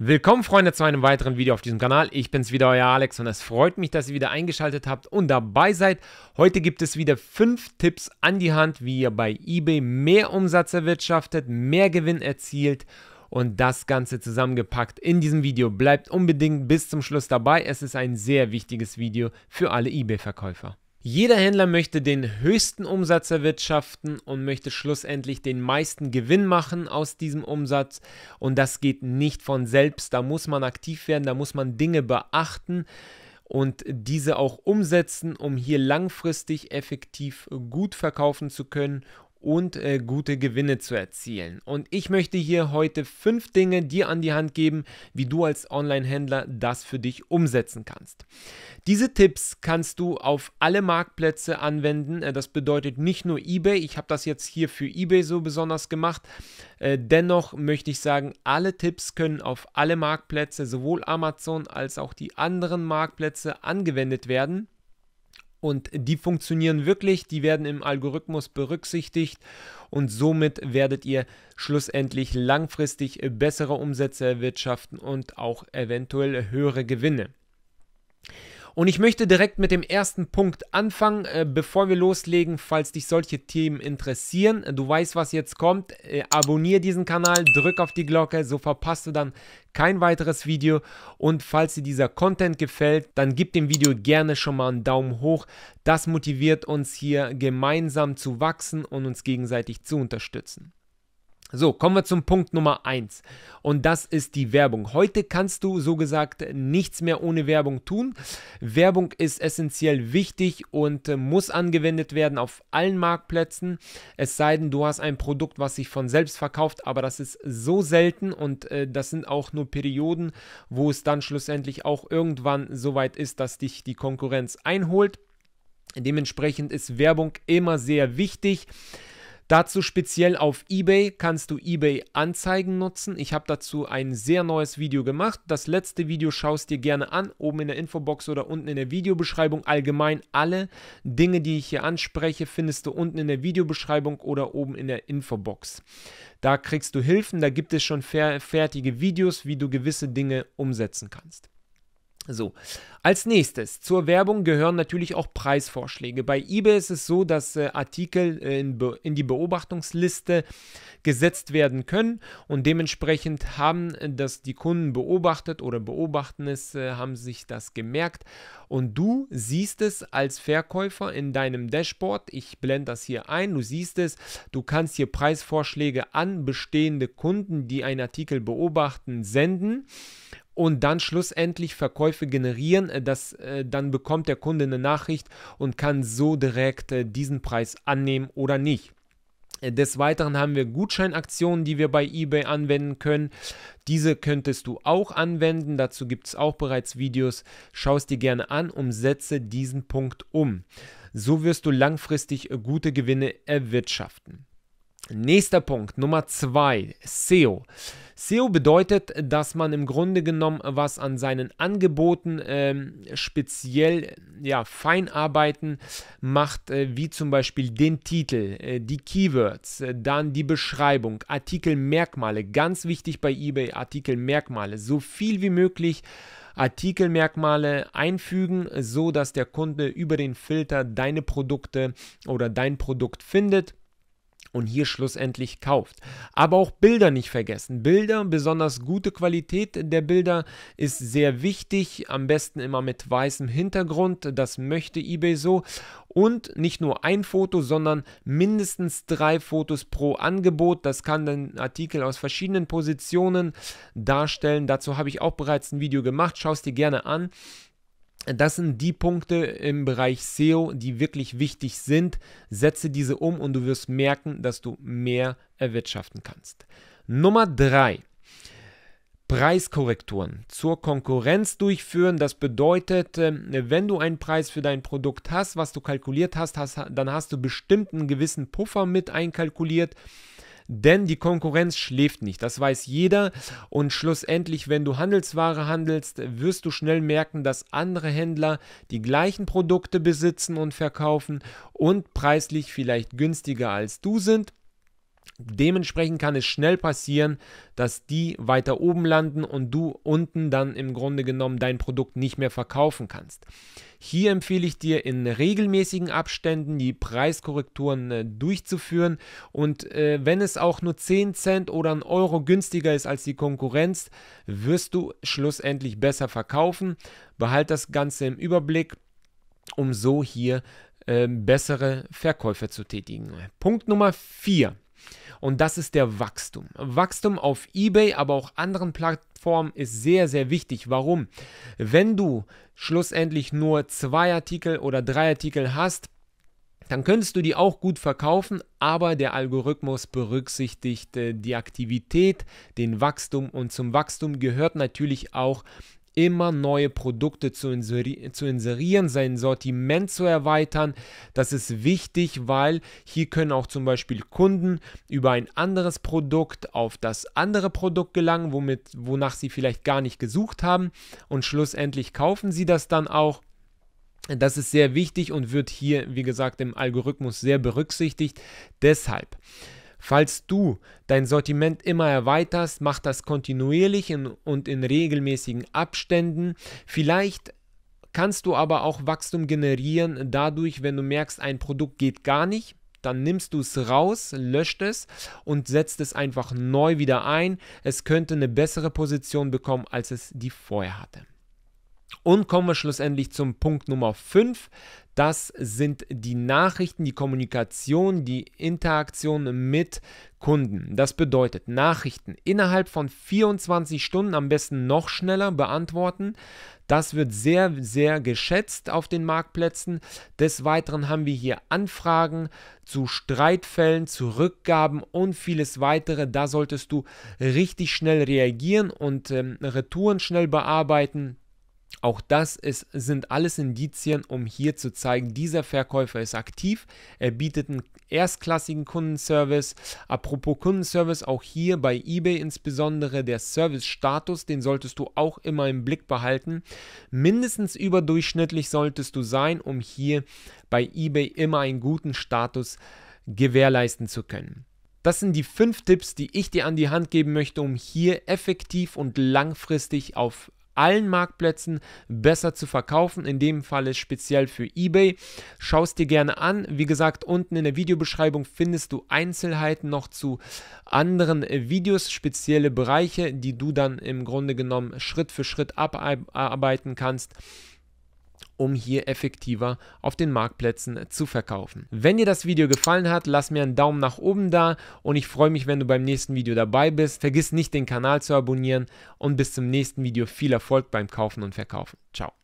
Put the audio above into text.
Willkommen Freunde zu einem weiteren Video auf diesem Kanal. Ich bin's wieder, euer Alex und es freut mich, dass ihr wieder eingeschaltet habt und dabei seid. Heute gibt es wieder fünf Tipps an die Hand, wie ihr bei eBay mehr Umsatz erwirtschaftet, mehr Gewinn erzielt und das Ganze zusammengepackt in diesem Video. Bleibt unbedingt bis zum Schluss dabei. Es ist ein sehr wichtiges Video für alle eBay-Verkäufer. Jeder Händler möchte den höchsten Umsatz erwirtschaften und möchte schlussendlich den meisten Gewinn machen aus diesem Umsatz. Und das geht nicht von selbst. Da muss man aktiv werden, da muss man Dinge beachten und diese auch umsetzen, um hier langfristig effektiv gut verkaufen zu können und äh, gute Gewinne zu erzielen. Und ich möchte hier heute fünf Dinge dir an die Hand geben, wie du als Online-Händler das für dich umsetzen kannst. Diese Tipps kannst du auf alle Marktplätze anwenden. Äh, das bedeutet nicht nur eBay. Ich habe das jetzt hier für eBay so besonders gemacht. Äh, dennoch möchte ich sagen, alle Tipps können auf alle Marktplätze, sowohl Amazon als auch die anderen Marktplätze angewendet werden. Und die funktionieren wirklich, die werden im Algorithmus berücksichtigt und somit werdet ihr schlussendlich langfristig bessere Umsätze erwirtschaften und auch eventuell höhere Gewinne. Und ich möchte direkt mit dem ersten Punkt anfangen, äh, bevor wir loslegen, falls dich solche Themen interessieren. Du weißt, was jetzt kommt. Äh, abonniere diesen Kanal, drück auf die Glocke, so verpasst du dann kein weiteres Video. Und falls dir dieser Content gefällt, dann gib dem Video gerne schon mal einen Daumen hoch. Das motiviert uns hier gemeinsam zu wachsen und uns gegenseitig zu unterstützen. So, kommen wir zum Punkt Nummer 1 und das ist die Werbung. Heute kannst du so gesagt nichts mehr ohne Werbung tun. Werbung ist essentiell wichtig und äh, muss angewendet werden auf allen Marktplätzen, es sei denn, du hast ein Produkt, was sich von selbst verkauft, aber das ist so selten und äh, das sind auch nur Perioden, wo es dann schlussendlich auch irgendwann so weit ist, dass dich die Konkurrenz einholt. Dementsprechend ist Werbung immer sehr wichtig. Dazu speziell auf eBay kannst du eBay Anzeigen nutzen. Ich habe dazu ein sehr neues Video gemacht. Das letzte Video schaust dir gerne an, oben in der Infobox oder unten in der Videobeschreibung. Allgemein alle Dinge, die ich hier anspreche, findest du unten in der Videobeschreibung oder oben in der Infobox. Da kriegst du Hilfen, da gibt es schon fertige Videos, wie du gewisse Dinge umsetzen kannst. So, als nächstes, zur Werbung gehören natürlich auch Preisvorschläge. Bei eBay ist es so, dass äh, Artikel äh, in, in, die Beobachtungsliste gesetzt werden können und dementsprechend haben äh, das die Kunden beobachtet oder beobachten es, äh, haben sich das gemerkt und du siehst es als Verkäufer in deinem Dashboard. Ich blende das hier ein, du siehst es, du kannst hier Preisvorschläge an bestehende Kunden, die einen Artikel beobachten, senden und dann schlussendlich Verkäufe generieren. Äh, das, äh, dann bekommt der Kunde eine Nachricht und kann so direkt äh, diesen Preis annehmen oder nicht. Äh, des Weiteren haben wir Gutscheinaktionen, die wir bei eBay anwenden können. Diese könntest du auch anwenden. Dazu gibt es auch bereits Videos. Schau es dir gerne an und setze diesen Punkt um. So wirst du langfristig äh, gute Gewinne erwirtschaften. Nächster Punkt, Nummer zwei, SEO. SEO bedeutet, dass man im Grunde genommen was an seinen Angeboten ähm, speziell ja, Feinarbeiten macht, äh, wie zum Beispiel den Titel, äh, die Keywords, äh, dann die Beschreibung, Artikelmerkmale, ganz wichtig bei eBay, Artikelmerkmale, so viel wie möglich. Artikelmerkmale einfügen, so dass der Kunde über den Filter deine Produkte oder dein Produkt findet und hier schlussendlich kauft. Aber auch Bilder nicht vergessen. Bilder, besonders gute Qualität der Bilder ist sehr wichtig, am besten immer mit weißem Hintergrund, das möchte eBay so. Und nicht nur ein Foto, sondern mindestens drei Fotos pro Angebot. Das kann den Artikel aus verschiedenen Positionen darstellen. Dazu habe ich auch bereits ein Video gemacht, schau es dir gerne an. Das sind die Punkte im Bereich SEO, die wirklich wichtig sind. Setze diese um und du wirst merken, dass du mehr erwirtschaften kannst. Nummer drei. Preiskorrekturen zur Konkurrenz durchführen. Das bedeutet, ähm, wenn du einen Preis für dein Produkt hast, was du kalkuliert hast, hast dann hast du bestimmt einen gewissen Puffer mit einkalkuliert denn die Konkurrenz schläft nicht. Das weiß jeder und schlussendlich, wenn du Handelsware handelst, wirst du schnell merken, dass andere Händler die gleichen Produkte besitzen und verkaufen und preislich vielleicht günstiger als du sind Dementsprechend kann es schnell passieren, dass die weiter oben landen und du unten dann im Grunde genommen dein Produkt nicht mehr verkaufen kannst. Hier empfehle ich dir in regelmäßigen Abständen die Preiskorrekturen äh, durchzuführen und äh, wenn es auch nur 10 Cent oder ein Euro günstiger ist als die Konkurrenz, wirst du schlussendlich besser verkaufen. Behalt das Ganze im Überblick, um so hier äh, bessere Verkäufe zu tätigen. Punkt Nummer 4 und das ist der Wachstum. Wachstum auf eBay, aber auch anderen Plattformen ist sehr, sehr wichtig. Warum? Wenn du schlussendlich nur zwei Artikel oder drei Artikel hast, dann könntest du die auch gut verkaufen, aber der Algorithmus berücksichtigt äh, die Aktivität, den Wachstum und zum Wachstum gehört natürlich auch immer neue Produkte zu, inseri zu inserieren, sein Sortiment zu erweitern. Das ist wichtig, weil hier können auch zum Beispiel Kunden über ein anderes Produkt auf das andere Produkt gelangen, womit, wonach sie vielleicht gar nicht gesucht haben und schlussendlich kaufen sie das dann auch. Das ist sehr wichtig und wird hier, wie gesagt, im Algorithmus sehr berücksichtigt. Deshalb Falls du dein Sortiment immer erweiterst, mach das kontinuierlich in, und in regelmäßigen Abständen. Vielleicht kannst du aber auch Wachstum generieren dadurch, wenn du merkst, ein Produkt geht gar nicht, dann nimmst du es raus, löscht es und setzt es einfach neu wieder ein. Es könnte eine bessere Position bekommen, als es die vorher hatte. Und kommen wir schlussendlich zum Punkt Nummer 5. Das sind die Nachrichten, die Kommunikation, die Interaktion mit Kunden. Das bedeutet Nachrichten innerhalb von 24 Stunden, am besten noch schneller beantworten. Das wird sehr, sehr geschätzt auf den Marktplätzen. Des Weiteren haben wir hier Anfragen zu Streitfällen, zu Rückgaben und vieles weitere. Da solltest du richtig schnell reagieren und ähm, Retouren schnell bearbeiten. Auch das ist, sind alles Indizien, um hier zu zeigen, dieser Verkäufer ist aktiv, er bietet einen erstklassigen Kundenservice. Apropos Kundenservice, auch hier bei eBay insbesondere der Service-Status, den solltest du auch immer im Blick behalten. Mindestens überdurchschnittlich solltest du sein, um hier bei eBay immer einen guten Status gewährleisten zu können. Das sind die fünf Tipps, die ich dir an die Hand geben möchte, um hier effektiv und langfristig auf allen Marktplätzen besser zu verkaufen. In dem Fall ist speziell für eBay. Schau es dir gerne an. Wie gesagt, unten in der Videobeschreibung findest du Einzelheiten noch zu anderen Videos, spezielle Bereiche, die du dann im Grunde genommen Schritt für Schritt abarbeiten kannst um hier effektiver auf den Marktplätzen zu verkaufen. Wenn dir das Video gefallen hat, lass mir einen Daumen nach oben da und ich freue mich, wenn du beim nächsten Video dabei bist. Vergiss nicht, den Kanal zu abonnieren und bis zum nächsten Video viel Erfolg beim Kaufen und Verkaufen. Ciao.